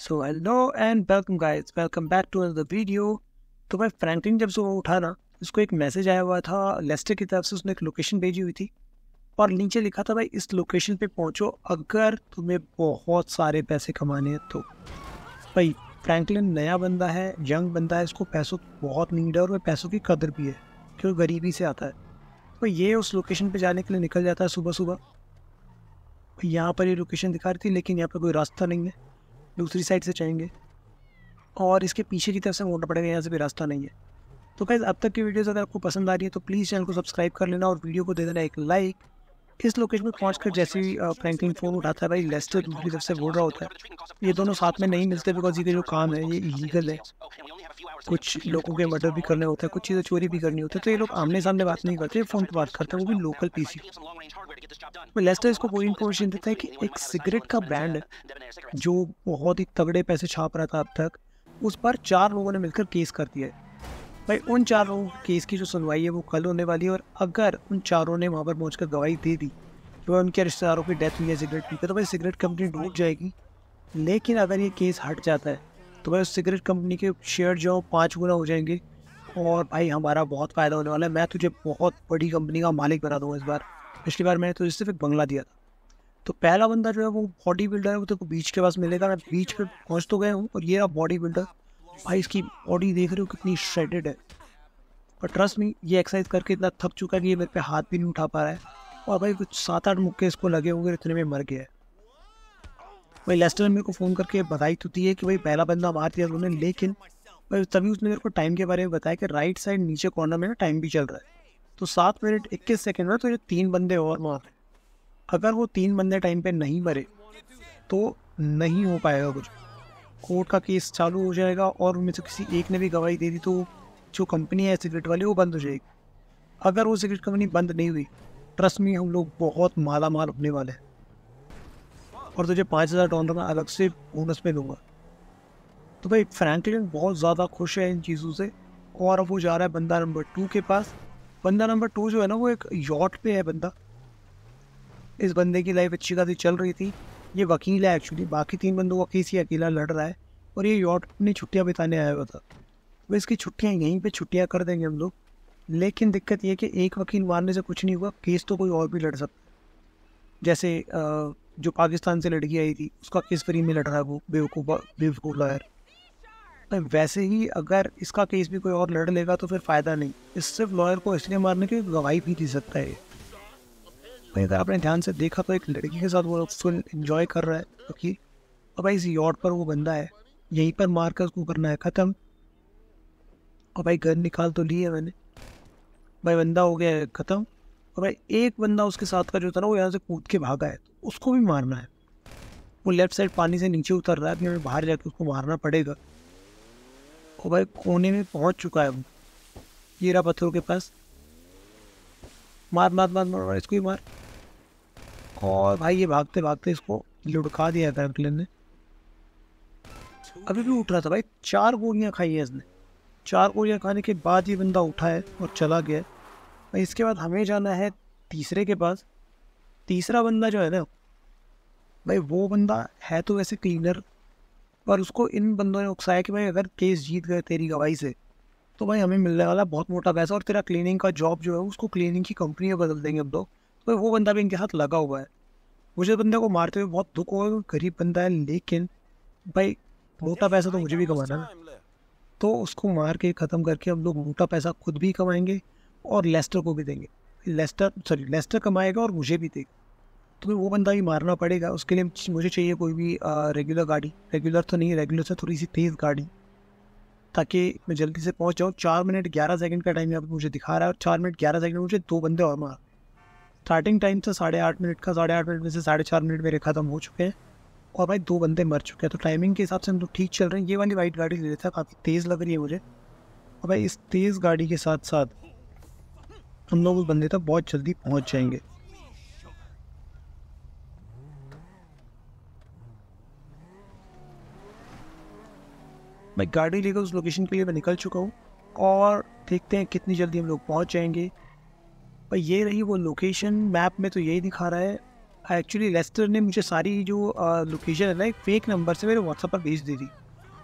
so hello and welcome guys welcome back to another video तो मैं Franklin जब सुबह उठा ना उसको एक मैसेज आया हुआ था लेस्टर की तरफ से उसने एक लोकेशन भेजी हुई थी और नीचे लिखा था भाई इस लोकेशन पे पहुंचो अगर तुम्हें बहुत सारे पैसे कमाने हैं तो भाई फ्रैंकलिन नया बंदा है यंग बंदा है इसको पैसों बहुत नीड है और वह पैसों की कदर भी है क्योंकि गरीबी से आता है तो ये उस लोकेशन पर जाने के लिए निकल जाता है सुबह सुबह यहाँ पर ये लोकेशन दिखा रही थी लेकिन यहाँ पर कोई रास्ता नहीं है दूसरी साइड से चाहेंगे और इसके पीछे की तरफ से मोड़ना पड़ेगा यहाँ से भी रास्ता नहीं है तो गाइज़ अब तक की वीडियोज़ अगर आपको पसंद आ रही है तो प्लीज़ चैनल को सब्सक्राइब कर लेना और वीडियो को दे देना एक लाइक इस लोकेशन पर पहुँच कर जैसे ही फ्रैंकलिन फ़ोन उठाता है भाई लेस्टर दूसरी तरफ से बोल रहा होता है ये दोनों साथ में नहीं मिलते बिकॉज ये जो काम है ये इलीगल है कुछ लोगों के मर्डर भी करने होते हैं कुछ चीज़ें चोरी भी करनी होती है तो ये लोग आमने सामने बात नहीं करते फ़ोन पर बात करते हैं वो भी लोकल पी सी लेस्टर इसको पूरी इन्फॉर्मेशन देता है कि एक सिगरेट का ब्रांड जो बहुत ही तगड़े पैसे छाप रहा था अब तक उस पर चार लोगों ने मिलकर केस कर दिया है भाई उन चारों केस की जो सुनवाई है वो कल होने वाली है और अगर उन चारों ने वहाँ पर पहुँच कर गवाही दे दी तो उनके रिश्तेदारों की डेथ हुई है सिगरेट पीकर तो भाई सिगरेट कंपनी डूब जाएगी लेकिन अगर ये केस हट जाता है तो भाई उस सिगरेट कंपनी के शेयर जो है पाँच गुना हो जाएंगे और भाई हमारा बहुत फ़ायदा होने वाला है मैं तुझे बहुत बड़ी कंपनी का मालिक बना दूँगा इस बार पिछली बार मैंने तुझे सिर्फ एक बंगला दिया था तो पहला बंदा जो है वो बॉडी बिल्डर है वो तेरे को बीच के पास मिलेगा मैं बीच पर पहुँच तो गए हूँ और ये रहा बॉडी बिल्डर भाई इसकी बॉडी देख रहे हो कितनी श्रेडेड है पर ट्रस्ट नहीं ये एक्सरसाइज करके इतना थक चुका है कि ये मेरे पे हाथ भी नहीं उठा पा रहा है और भाई कुछ सात आठ मुक्के इसको लगे होंगे इतने में मर गया है भाई लेस्टर ने मेरे को फ़ोन करके बधाई तो दी है कि भाई पहला बंदा मार दिया उन्होंने लेकिन भाई तभी उसने मेरे को टाइम के बारे में बताया कि राइट साइड नीचे कॉर्नर में टाइम भी चल रहा है तो सात मिनट इक्कीस सेकेंड में तो ये तीन बंदे और मार अगर वो तीन बंदे टाइम पर नहीं मरे तो नहीं हो पाएगा कुछ कोर्ट का केस चालू हो जाएगा और उनमें से किसी एक ने भी गवाही दे दी तो जो कंपनी है सिगरेट वाली वो बंद हो जाएगी अगर वो सिगरेट कंपनी बंद नहीं हुई ट्रस्ट में हम लोग बहुत माला माल होने वाले हैं और तुझे पाँच हज़ार डॉलर में अलग से बोनस में दूंगा तो भाई फ्रैंकलिन बहुत ज़्यादा खुश है इन चीज़ों से और अब वो जा रहा है बंदा नंबर टू के पास बंदा नंबर टू जो है ना वो एक यॉट पे है बंदा इस बंदे की लाइफ अच्छी खासी चल रही थी ये वकील है एक्चुअली बाकी तीन बंदों का केस ही अकेला लड़ रहा है और ये यॉट अपनी छुट्टियाँ बिताने आया हुआ था वो इसकी छुट्टियाँ यहीं पर छुट्टियाँ कर देंगे हम लोग लेकिन दिक्कत ये कि एक वकील मारने से कुछ नहीं हुआ केस तो कोई और भी लड़ सकता जैसे जो पाकिस्तान से लड़की आई थी उसका केस फ्री में लड़ रहा है वो बेवकूफ बेवकूफ लायर तो वैसे ही अगर इसका केस भी कोई और लड़ लेगा तो फिर फ़ायदा नहीं इस सिर्फ लॉयर को इसलिए मारने की गवाही भी दे सकता है नहीं था आपने ध्यान से देखा तो एक लड़की के साथ वो फुल इंजॉय कर रहा है क्योंकि और भाई इस यॉट पर वो बंदा है यहीं पर मार कर उसको करना है ख़त्म और भाई घर निकाल तो लिए मैंने भाई बंदा हो गया है ख़त्म और भाई एक बंदा उसके साथ का जो था ना वो यहाँ से कूद के भागा है तो उसको भी मारना है वो लेफ्ट साइड पानी से नीचे उतर रहा है अपने बाहर जाके उसको मारना पड़ेगा और भाई कोने में पहुँच चुका है वो हीरा पत्थरों के पास मार मार मार मार इसको ही मार और भाई ये भागते भागते इसको लुढ़का दिया था अगले ने अभी भी उठ रहा था भाई चार गोलियाँ खाई है इसने चार गोलियाँ खाने के बाद ये बंदा उठा है और चला गया भाई इसके बाद हमें जाना है तीसरे के पास तीसरा बंदा जो है ना भाई वो बंदा है तो वैसे क्लीनर पर उसको इन बंदों ने उकसाया कि भाई अगर केस जीत गए तेरी गवाही से तो भाई हमें मिलने वाला बहुत मोटा पैसा और तेरा क्लीनिंग का जॉब जो है उसको क्लीनिंग की कंपनी में बदल देंगे हम लोग तो वो बंदा भी इनके साथ लगा हुआ है मुझे बंदे को मारते हुए बहुत दुख होगा गरीब बंदा है लेकिन भाई मोटा पैसा तो मुझे भी कमाना है तो उसको मार के ख़त्म करके हम लोग मोटा पैसा खुद भी कमाएंगे और लेस्टर को भी देंगे लेस्टर सॉरी लेस्टर कमाएगा और मुझे भी देगा तो वो बंदा भी मारना पड़ेगा उसके लिए मुझे चाहिए कोई भी आ, रेगुलर गाड़ी रेगुलर तो नहीं रेगुलर से थोड़ी सी तेज़ गाड़ी ताकि मैं जल्दी से पहुंच जाऊँ चार मिनट ग्यारह सेकंड का टाइम यहाँ पर मुझे दिखा रहा है और चार मिनट ग्यारह सेकंड मुझे दो बंदे और मार स्टार्टिंग टाइम था साढ़े आठ मिनट का साढ़े आठ मिनट में से साढ़े चार मिनट मेरे ख़त्म हो चुके हैं और भाई दो बंदे मर चुके हैं तो टाइमिंग के हिसाब से हम लोग ठीक चल रहे हैं ये वाली वाइट गाड़ी ले रहे थे काफ़ी तेज़ लग रही है मुझे और भाई इस तेज़ गाड़ी के साथ साथ हम लोग उस बंदे तक बहुत जल्दी पहुँच जाएंगे मैं गाड़ी लेकर उस लोकेशन के लिए मैं निकल चुका हूँ और देखते हैं कितनी जल्दी हम लोग पहुँच जाएंगे पर ये रही वो लोकेशन मैप में तो यही दिखा रहा है एक्चुअली लेस्टर ने मुझे सारी जो लोकेशन है ना एक फेक नंबर से मेरे व्हाट्सअप पर भेज दी थी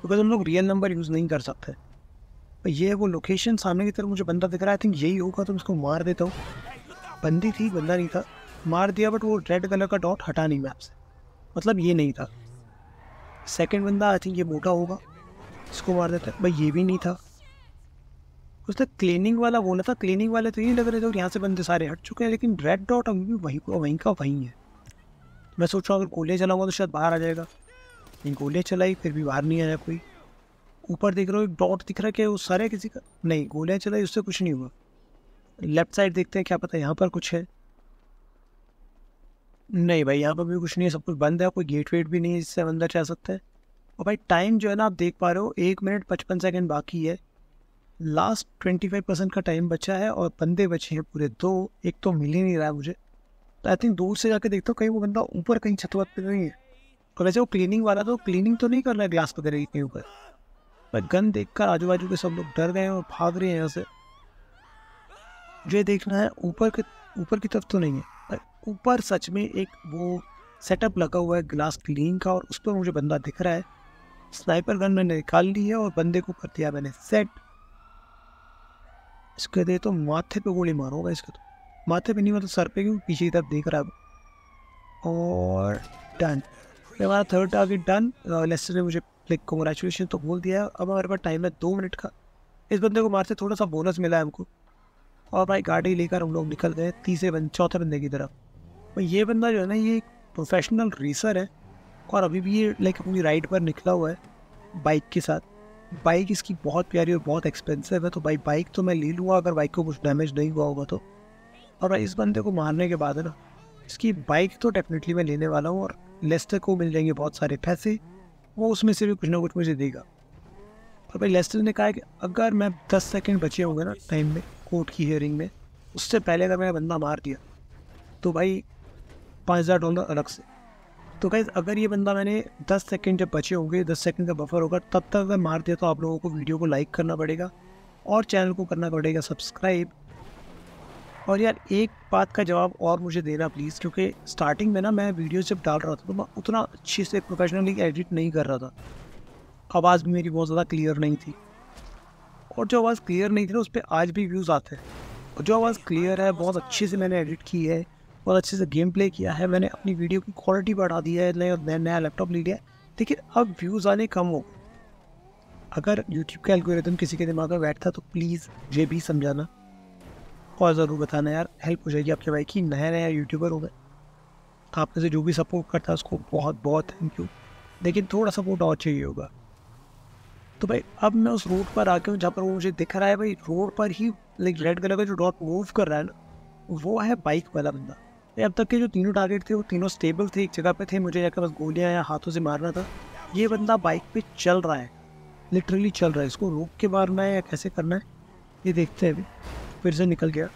बिकॉज हम लोग रियल नंबर यूज़ नहीं कर सकते पर ये वो लोकेशन सामने की तरफ मुझे बंदा दिख रहा है आई थिंक यही होगा तो मैं इसको मार देता हूँ बंदी थी बंदा नहीं था मार दिया बट वो रेड कलर का डॉट हटा नहीं मैप से मतलब ये नहीं था सेकेंड बंदा आई थिंक ये मोटा होगा इसको मार देता है भाई ये भी नहीं था उसने क्लीनिंग वाला बोला था क्लीनिंग वाले तो ये लग रहे थे और यहाँ से बंदे सारे हट चुके हैं लेकिन रेड डॉट अभी भी वहीं का वहीं का वहीं है मैं सोच रहा हूँ अगर गोलियाँ चलाऊँगा तो शायद बाहर आ जाएगा लेकिन गोलियाँ चलाई फिर भी बाहर नहीं आया कोई ऊपर देख रहा हूँ एक डॉट दिख रहा है क्या वो सारे किसी का नहीं गोलियाँ चलाई उससे कुछ नहीं हुआ लेफ्ट साइड देखते हैं क्या पता यहाँ पर कुछ है नहीं भाई यहाँ पर भी कुछ नहीं है सब कुछ बंद है कोई गेट वेट भी नहीं है जिससे अंदर जा सकता है और भाई टाइम जो है ना आप देख पा रहे हो एक मिनट पचपन सेकेंड बाकी है लास्ट ट्वेंटी फाइव परसेंट का टाइम बचा है और बंदे बचे हैं पूरे दो एक तो मिल ही नहीं रहा है मुझे तो आई थिंक दूर से जाके देखता हूँ कहीं वो बंदा ऊपर कहीं छत वत नहीं है और वैसे वो क्लीनिंग वाला तो क्लीनिंग तो नहीं कर रहा है ग्लास वगैरह के ऊपर मैं गन देख कर आजू बाजू के सब लोग डर गए हैं और भाग रहे हैं यहाँ से मुझे देखना है ऊपर के ऊपर की तरफ तो नहीं है ऊपर सच में एक वो सेटअप लगा हुआ है ग्लास क्लीन का और उस पर मुझे बंदा दिख रहा है स्नाइपर गन मैंने निकाल ली है और बंदे को कर दिया मैंने सेट इसके दे तो माथे पे गोली मारूंगा इसके तो माथे पे नहीं मतलब सर पे क्यों पीछे की तरफ देख रहा है और डन हमारा थर्ड टारगेट डन लेस्टर ने मुझे लाइक कॉन्ग्रेचुलेशन तो बोल दिया अब हमारे पास टाइम है दो मिनट का इस बंदे को मारते थोड़ा सा बोनस मिला है हमको और भाई गाड़ी लेकर हम लोग निकल गए तीसरे बंद चौथे बंदे की तरफ ये बंदा जो है ना ये एक प्रोफेशनल रेसर है और अभी भी ये लाइक अपनी राइड पर निकला हुआ है बाइक के साथ बाइक इसकी बहुत प्यारी और बहुत एक्सपेंसिव है तो भाई बाइक तो मैं ले लूँगा अगर बाइक को कुछ डैमेज नहीं हुआ होगा तो और इस बंदे को मारने के बाद है ना इसकी बाइक तो डेफिनेटली मैं लेने वाला हूँ और लेस्टर को मिल जाएंगे बहुत सारे पैसे वो उसमें से भी कुछ ना कुछ मुझे देगा और भाई लेस्टर ने कहा कि अगर मैं दस सेकेंड बचे होंगे ना टाइम में कोर्ट की हियरिंग में उससे पहले अगर मैंने बंदा मार दिया तो भाई पाँच हज़ार डॉलर अलग से तो गाइज़ अगर ये बंदा मैंने 10 सेकंड जब बचे होंगे 10 सेकंड का बफर होगा तब तक मैं मार दिया तो आप लोगों को वीडियो को लाइक करना पड़ेगा और चैनल को करना पड़ेगा सब्सक्राइब और यार एक बात का जवाब और मुझे देना प्लीज़ क्योंकि स्टार्टिंग में ना मैं वीडियो जब डाल रहा था तो मैं उतना अच्छे से प्रोफेशनली एडिट नहीं कर रहा था आवाज़ भी मेरी बहुत ज़्यादा क्लियर नहीं थी और जो आवाज़ क्लियर नहीं थी ना उस पर आज भी व्यूज़ आते हैं जो आवाज़ क्लियर है बहुत अच्छे से मैंने एडिट की है बहुत अच्छे से गेम प्ले किया है मैंने अपनी वीडियो की क्वालिटी बढ़ा दी है नया नया लैपटॉप ले लिया लेकिन अब व्यूज़ आने कम हो अगर यूट्यूब के एल्गोरिथम किसी के दिमाग में बैठता तो प्लीज़ ये भी समझाना और ज़रूर बताना यार हेल्प हो जाएगी आपके भाई की नया नया यूट्यूबर हो गए तो आपने से जो भी सपोर्ट करता है उसको बहुत बहुत थैंक यू लेकिन थोड़ा सपोर्ट और चाहिए होगा तो भाई अब मैं उस रोड पर आ गया हूँ जहाँ पर वो मुझे दिख रहा है भाई रोड पर ही लाइक रेड कलर का जो डॉट मूव कर रहा है ना वो है बाइक वाला बंदा अब तक के जो तीनों टारगेट थे वो तीनों स्टेबल थे एक जगह पे थे मुझे जाकर बस गोलियाँ या हाथों से मारना था ये बंदा बाइक पे चल रहा है लिटरली चल रहा है इसको रोक के मारना है या कैसे करना है ये देखते हैं अभी फिर से निकल गया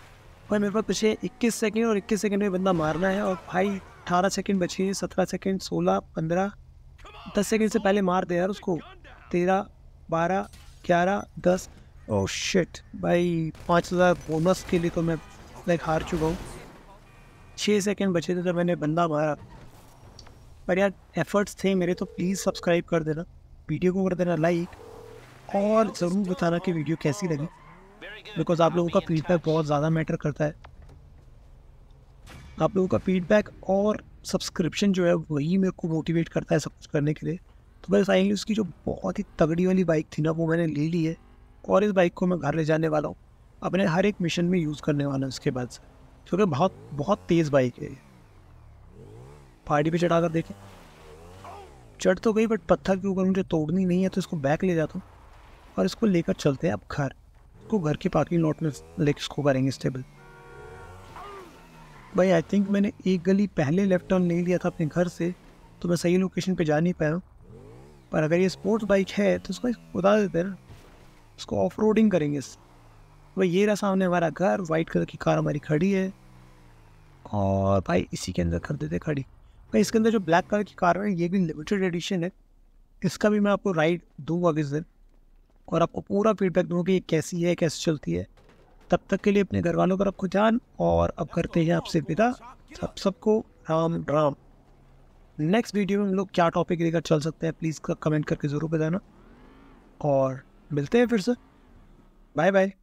भाई मेरे पास पीछे इक्कीस सेकेंड और इक्कीस सेकेंड में बंदा मारना है और भाई अठारह सेकेंड बचे हैं सत्रह सेकेंड सोलह पंद्रह दस सेकेंड से पहले मार दे यार उसको तेरह बारह ग्यारह दस ओ oh शिट भाई पाँच हज़ार बोनस के लिए तो मैं लाइक हार चुका हूँ छः सेकेंड बचे थे तो मैंने बंदा मारा पर यार एफर्ट्स थे मेरे तो प्लीज़ सब्सक्राइब कर देना वीडियो को कर देना लाइक और ज़रूर बताना कि वीडियो कैसी लगी बिकॉज़ आप लोगों का फीडबैक बहुत ज़्यादा मैटर करता है आप लोगों का फीडबैक और सब्सक्रिप्शन जो है वही मेरे को मोटिवेट करता है सब कुछ करने के लिए तो बस आई उसकी जो बहुत ही तगड़ी वाली बाइक थी ना वो मैंने ले ली है और इस बाइक को मैं घर ले जाने वाला हूँ अपने हर एक मिशन में यूज़ करने वाला हूँ इसके बाद से क्योंकि बहुत बहुत तेज़ बाइक है पहाड़ी पे चढ़ा कर देखें चढ़ तो गई बट पत्थर के ऊपर मुझे तोड़नी नहीं है तो इसको बैक ले जाता हूँ और इसको लेकर चलते हैं अब घर इसको घर की पार्किंग लॉट में लेकर इसको करेंगे स्टेबल भाई आई थिंक मैंने एक गली पहले लेफ्ट टर्न ले लिया था अपने घर से तो मैं सही लोकेशन पे जा नहीं पाया हूँ पर अगर ये स्पोर्ट्स बाइक है तो इसको उतार देते ना इसको ऑफ रोडिंग करेंगे इससे भाई ये रहा सामने हमारा घर वाइट कलर की कार हमारी खड़ी है और भाई इसी के अंदर कर देते खड़ी भाई इसके अंदर जो ब्लैक कलर की कार है ये भी लिमिटेड एडिशन है इसका भी मैं आपको राइड दूंगा किस दिन और आपको पूरा फीडबैक दूंगा कि ये कैसी है कैसे चलती है तब तक के लिए अपने घर वालों पर आपको ध्यान और अब करते हैं आपसे विदा सब सबको राम राम नेक्स्ट वीडियो में हम लोग क्या टॉपिक लेकर चल सकते हैं प्लीज़ कमेंट करके ज़रूर बताना और मिलते हैं फिर से बाय बाय